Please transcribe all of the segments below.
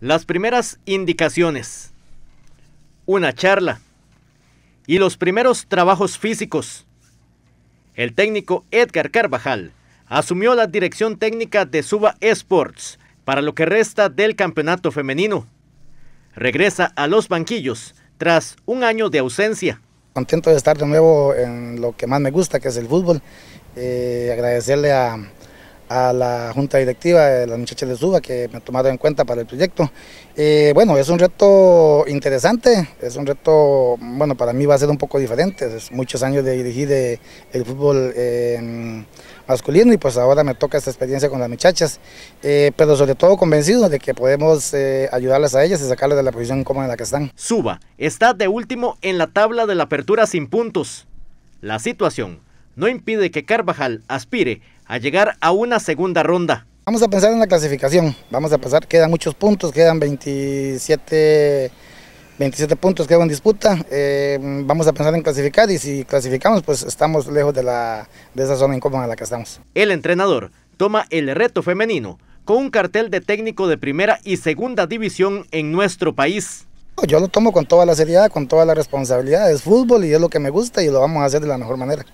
Las primeras indicaciones, una charla y los primeros trabajos físicos. El técnico Edgar Carvajal asumió la dirección técnica de Suba Sports para lo que resta del campeonato femenino. Regresa a los banquillos tras un año de ausencia. Contento de estar de nuevo en lo que más me gusta, que es el fútbol. Eh, agradecerle a, a la junta directiva, de las muchachas de Suba que me han tomado en cuenta para el proyecto. Eh, bueno, es un reto interesante, es un reto, bueno, para mí va a ser un poco diferente, es muchos años de dirigir eh, el fútbol eh, masculino y pues ahora me toca esta experiencia con las muchachas, pero sobre todo convencido de que podemos ayudarles a ellas y sacarlas de la posición cómoda en la que están. Suba está de último en la tabla de la apertura sin puntos. La situación no impide que Carvajal aspire a llegar a una segunda ronda. Vamos a pensar en la clasificación, vamos a pensar, quedan muchos puntos, quedan 27, 27 puntos, quedan en disputa, eh, vamos a pensar en clasificar y si clasificamos pues estamos lejos de, la, de esa zona incómoda en la que estamos. El entrenador toma el reto femenino con un cartel de técnico de primera y segunda división en nuestro país. Yo lo tomo con toda la seriedad, con toda la responsabilidad, es fútbol y es lo que me gusta y lo vamos a hacer de la mejor manera.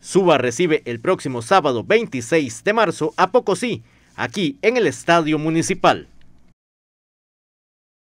Suba recibe el próximo sábado 26 de marzo a Pocosí, aquí en el Estadio Municipal.